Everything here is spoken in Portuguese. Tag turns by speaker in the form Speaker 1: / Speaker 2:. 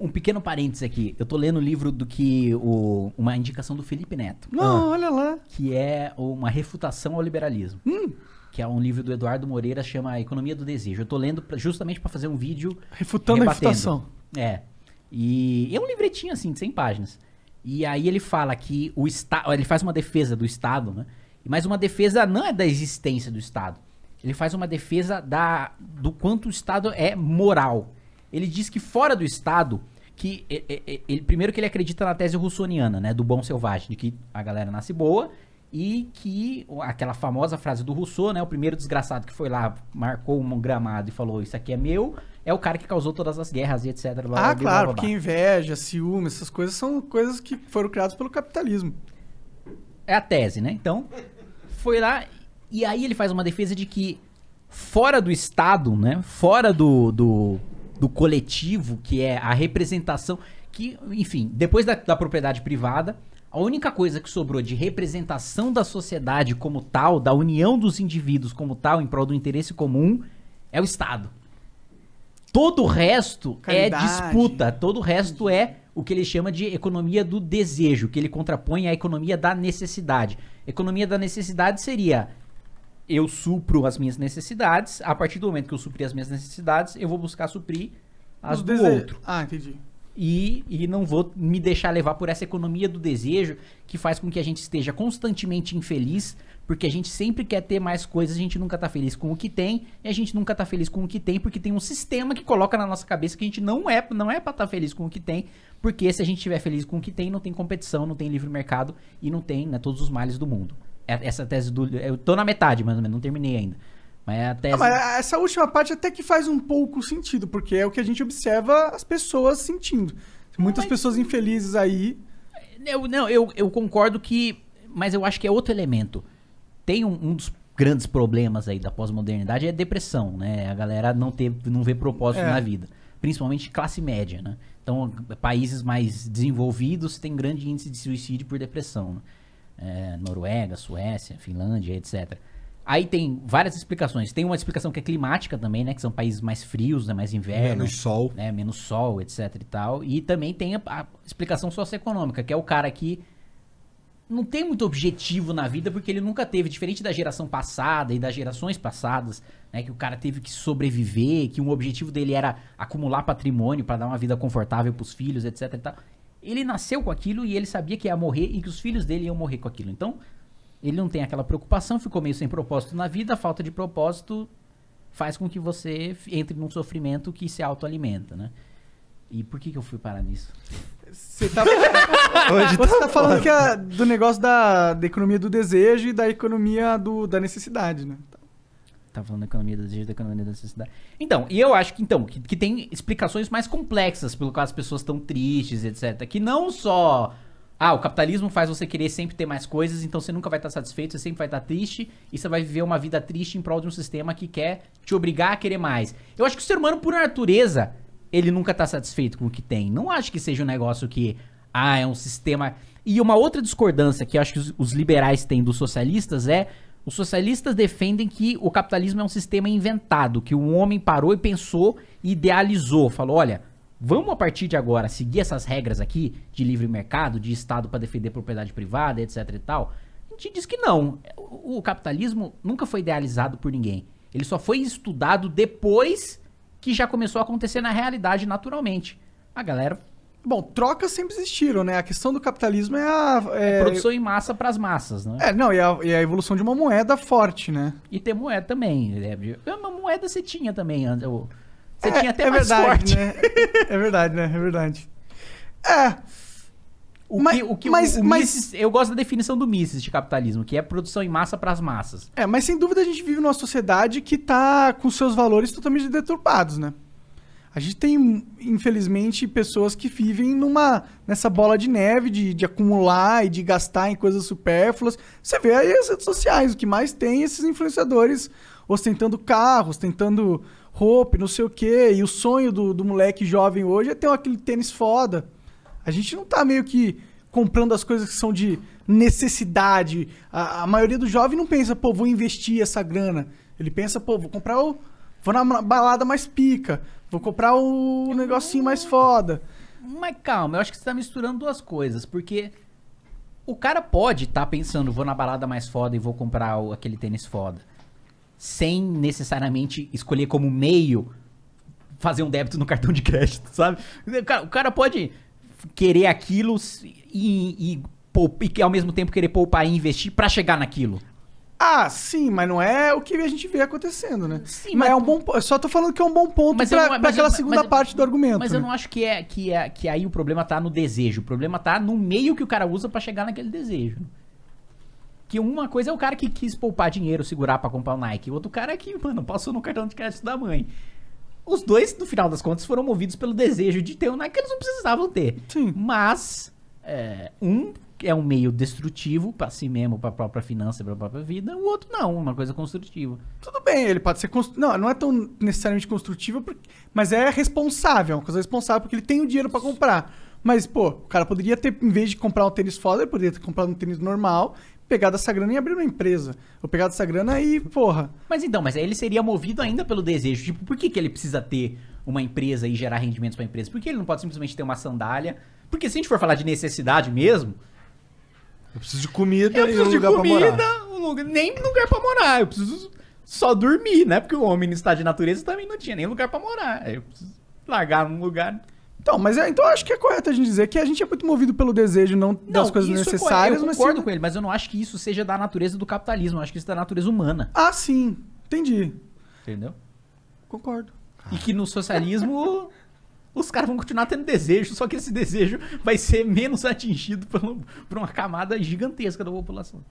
Speaker 1: Um pequeno parênteses aqui. Eu tô lendo o livro do que. O, uma indicação do Felipe Neto. Não, ah, olha lá. Que é uma refutação ao liberalismo. Hum. Que é um livro do Eduardo Moreira, chama a Economia do Desejo. Eu tô lendo pra, justamente para fazer um vídeo. Refutando rebatendo. a refutação. É. E é um livretinho assim, de 100 páginas. E aí ele fala que o Estado. Ele faz uma defesa do Estado, né? Mas uma defesa não é da existência do Estado. Ele faz uma defesa da, do quanto o Estado é moral. Ele diz que fora do Estado, que ele, primeiro que ele acredita na tese russoniana, né, do bom selvagem, de que a galera nasce boa e que aquela famosa frase do Rousseau, né, o primeiro desgraçado que foi lá, marcou um gramado e falou isso aqui é meu, é o cara que causou todas as guerras e etc. Blá, ah, blá, claro, blá, porque
Speaker 2: inveja, ciúme, essas coisas são coisas que foram criadas pelo capitalismo.
Speaker 1: É a tese, né? Então, foi lá e aí ele faz uma defesa de que fora do Estado, né, fora do, do do coletivo, que é a representação, que, enfim, depois da, da propriedade privada, a única coisa que sobrou de representação da sociedade como tal, da união dos indivíduos como tal, em prol do interesse comum, é o Estado. Todo o resto é Caridade. é disputa, todo o resto é o que ele chama de economia do desejo, que ele contrapõe à economia da necessidade. Economia da necessidade seria eu supro as minhas necessidades. A partir do momento que eu supri as minhas necessidades, eu vou buscar suprir as do, do outro. Ah, entendi. E, e não vou me deixar levar por essa economia do desejo que faz com que a gente esteja constantemente infeliz, porque a gente sempre quer ter mais coisas, a gente nunca tá feliz com o que tem, e a gente nunca tá feliz com o que tem, porque tem um sistema que coloca na nossa cabeça que a gente não é, não é pra estar tá feliz com o que tem, porque se a gente estiver feliz com o que tem, não tem competição, não tem livre mercado e não tem né, todos os males do mundo. É, essa tese do. Eu tô na metade, mas não terminei ainda. Mas é a tese. Ah, mas
Speaker 2: essa última parte até que faz um pouco sentido, porque é o que a gente observa as pessoas
Speaker 1: sentindo. Muitas mas... pessoas infelizes aí. Eu, não, eu, eu concordo que. Mas eu acho que é outro elemento. Tem um, um dos grandes problemas aí da pós-modernidade é a depressão, né? A galera não, ter não vê propósito é. na vida. Principalmente classe média, né? Então, países mais desenvolvidos têm grande índice de suicídio por depressão. Né? é, Noruega, Suécia, Finlândia, etc. Aí tem várias explicações. Tem uma explicação que é climática também, né? Que são países mais frios, né? Mais inverno. Menos sol. Né? Menos sol, etc e tal. E também tem a, a explicação socioeconômica, que é o cara que não tem muito objetivo na vida porque ele nunca teve, diferente da geração passada e das gerações passadas, né, que o cara teve que sobreviver, que um objetivo dele era acumular patrimônio para dar uma vida confortável para os filhos, etc e tal ele nasceu com aquilo e ele sabia que ia morrer e que os filhos dele iam morrer com aquilo. Então, ele não tem aquela preocupação, ficou meio sem propósito na vida, a falta de propósito faz com que você entre num sofrimento que se autoalimenta, né? E por que, que eu fui parar nisso? Você tá, Hoje tá você tá falando que é
Speaker 2: do negócio da, da economia do desejo e da economia do, da necessidade, né?
Speaker 1: tá falando da economia do desejo, da economia da necessidade. Então, e eu acho que então que, que tem explicações mais complexas pelo qual as pessoas estão tristes, etc. Que não só ah, o capitalismo faz você querer sempre ter mais coisas, então você nunca vai estar tá satisfeito, você sempre vai estar tá triste e você vai viver uma vida triste em prol de um sistema que quer te obrigar a querer mais. Eu acho que o ser humano, por natureza, ele nunca está satisfeito com o que tem. Não acho que seja um negócio que, ah, é um sistema. E uma outra discordância que eu acho que os, os liberais têm dos socialistas é os socialistas defendem que o capitalismo é um sistema inventado, que o homem parou e pensou e idealizou. Falou: olha, vamos a partir de agora seguir essas regras aqui de livre mercado, de Estado para defender propriedade privada, etc e tal. A gente diz que não. o capitalismo nunca foi idealizado por ninguém. Ele só foi estudado depois que já começou a acontecer na realidade naturalmente. A galera
Speaker 2: Bom, trocas sempre existiram, né? A questão do capitalismo é a. É... É produção
Speaker 1: em massa para as massas, né? É, não, e a, e a, evolução de uma moeda forte, né? E ter moeda também. Né? É Uma moeda você tinha também, André. Você
Speaker 2: é, tinha até é mais verdade, forte. Né?
Speaker 1: é verdade, né? É verdade. É. O mas, que, o que mas, o, o mas... Mises, eu gosto da definição do Mises de capitalismo, que é produção em massa para as massas.
Speaker 2: É, mas sem dúvida a gente vive numa sociedade que está com seus valores totalmente deturpados, né? A gente tem, infelizmente, pessoas que vivem numa nessa bola de neve de, de acumular e de gastar em coisas supérfluas. Você vê aí as redes sociais, o que mais tem é esses influenciadores ostentando carros, ostentando roupa, não sei o quê. E o sonho do, do moleque jovem hoje é ter aquele tênis foda. A gente não tá meio que comprando as coisas que são de necessidade. A, a, maioria do jovem não pensa, pô, vou investir essa grana. Ele pensa, pô, vou comprar o. Vou na balada mais pica, Vou comprar um negocinho mais foda.
Speaker 1: Mas calma, eu acho que você tá misturando duas coisas, porque o cara pode estar tá pensando, vou na balada mais foda e vou comprar o, aquele tênis foda. Sem necessariamente escolher como meio fazer um débito no cartão de crédito, sabe? O cara, o cara pode querer aquilo e, e, e, e ao mesmo tempo querer poupar e investir para chegar naquilo.
Speaker 2: Ah, sim, mas não é o que a gente vê acontecendo, né? Sim, mas, mas é um bom. Eu só tô falando
Speaker 1: que é um bom ponto para pra, é, aquela eu, é, segunda mas, parte do argumento. Mas né? eu não acho que é, que é que aí o problema tá no desejo. O problema tá no meio que o cara usa para chegar naquele desejo. Que uma coisa é o cara que quis poupar dinheiro, segurar para comprar o Nike. O outro cara é que, mano, passou no cartão de crédito da mãe. Os dois, no final das contas, foram movidos pelo desejo de ter o Nike que eles não precisavam ter. Sim. Mas, é, um é um meio destrutivo para si mesmo, para a própria finança, para a própria vida. O outro não, uma coisa construtiva. Tudo bem, ele pode ser constru...
Speaker 2: não, não é tão necessariamente construtiva, porque... mas é responsável, é uma coisa responsável porque ele tem o dinheiro para comprar. Mas pô, o cara poderia ter em vez de comprar um tênis foda, ele poderia ter comprado um tênis normal, pegado essa grana e abrir uma empresa. Ou pegado essa grana e, porra.
Speaker 1: Mas então, mas ele seria movido ainda pelo desejo. Tipo, por que, que ele precisa ter uma empresa e gerar rendimentos para a empresa? Por que ele não pode simplesmente ter uma sandália? Porque se a gente for falar de necessidade mesmo, eu preciso de comida eu preciso e um lugar comida, pra morar. nem lugar pra morar. Eu preciso só dormir, né? Porque o homem no estado de natureza também não tinha nem lugar pra morar. Eu preciso largar um lugar. Então, mas é, então
Speaker 2: acho que é correto a gente dizer que a gente é muito movido pelo desejo não, não das coisas é necessárias. eu concordo
Speaker 1: mas... com ele, mas eu não acho que isso seja da natureza do capitalismo. Eu acho que isso é da natureza humana. Ah, sim. Entendi. Entendeu? Concordo. E que no socialismo os caras vão continuar tendo desejo, só que esse desejo vai ser menos atingido por, por uma camada gigantesca da população.